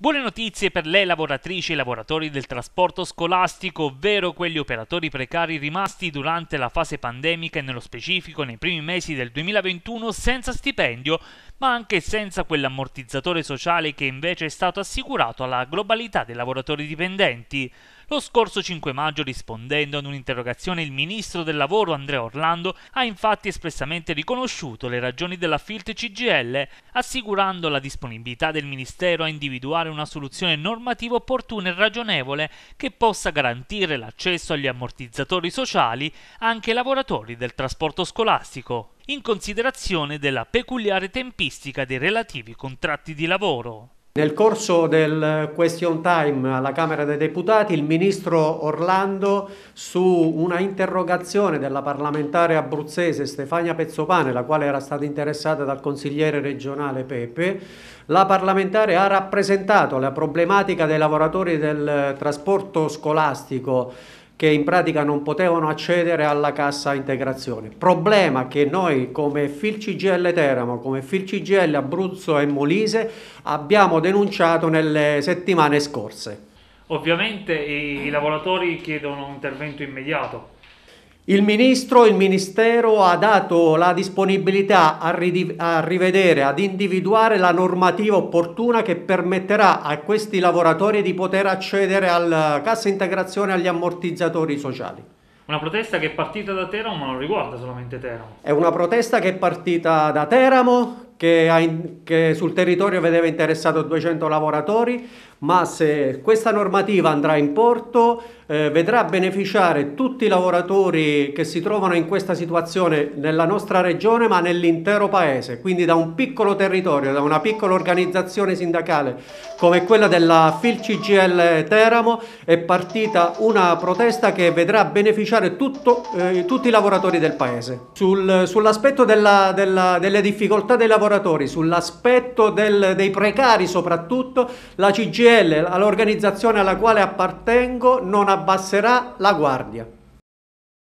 Buone notizie per le lavoratrici e lavoratori del trasporto scolastico, ovvero quegli operatori precari rimasti durante la fase pandemica e nello specifico nei primi mesi del 2021 senza stipendio, ma anche senza quell'ammortizzatore sociale che invece è stato assicurato alla globalità dei lavoratori dipendenti. Lo scorso 5 maggio, rispondendo ad un'interrogazione, il ministro del lavoro Andrea Orlando ha infatti espressamente riconosciuto le ragioni della FILT CGL, assicurando la disponibilità del ministero a individuare una soluzione normativa opportuna e ragionevole che possa garantire l'accesso agli ammortizzatori sociali anche ai lavoratori del trasporto scolastico in considerazione della peculiare tempistica dei relativi contratti di lavoro. Nel corso del question time alla Camera dei Deputati il ministro Orlando su una interrogazione della parlamentare abruzzese Stefania Pezzopane, la quale era stata interessata dal consigliere regionale Pepe, la parlamentare ha rappresentato la problematica dei lavoratori del trasporto scolastico che in pratica non potevano accedere alla cassa integrazione. Problema che noi come FilCGL Teramo, come FilCGL Abruzzo e Molise abbiamo denunciato nelle settimane scorse. Ovviamente i lavoratori chiedono un intervento immediato, il ministro, il ministero ha dato la disponibilità a, a rivedere, ad individuare la normativa opportuna che permetterà a questi lavoratori di poter accedere alla cassa integrazione e agli ammortizzatori sociali. Una protesta che è partita da Teramo ma non riguarda solamente Teramo. È una protesta che è partita da Teramo, che, che sul territorio vedeva interessato 200 lavoratori, ma se questa normativa andrà in porto eh, vedrà beneficiare tutti i lavoratori che si trovano in questa situazione nella nostra regione ma nell'intero paese, quindi da un piccolo territorio, da una piccola organizzazione sindacale come quella della FilCGL Teramo è partita una protesta che vedrà beneficiare tutto, eh, tutti i lavoratori del paese. Sul, sull'aspetto delle difficoltà dei lavoratori lavoratori, sull'aspetto dei precari soprattutto, la CGL, l'organizzazione alla quale appartengo, non abbasserà la guardia.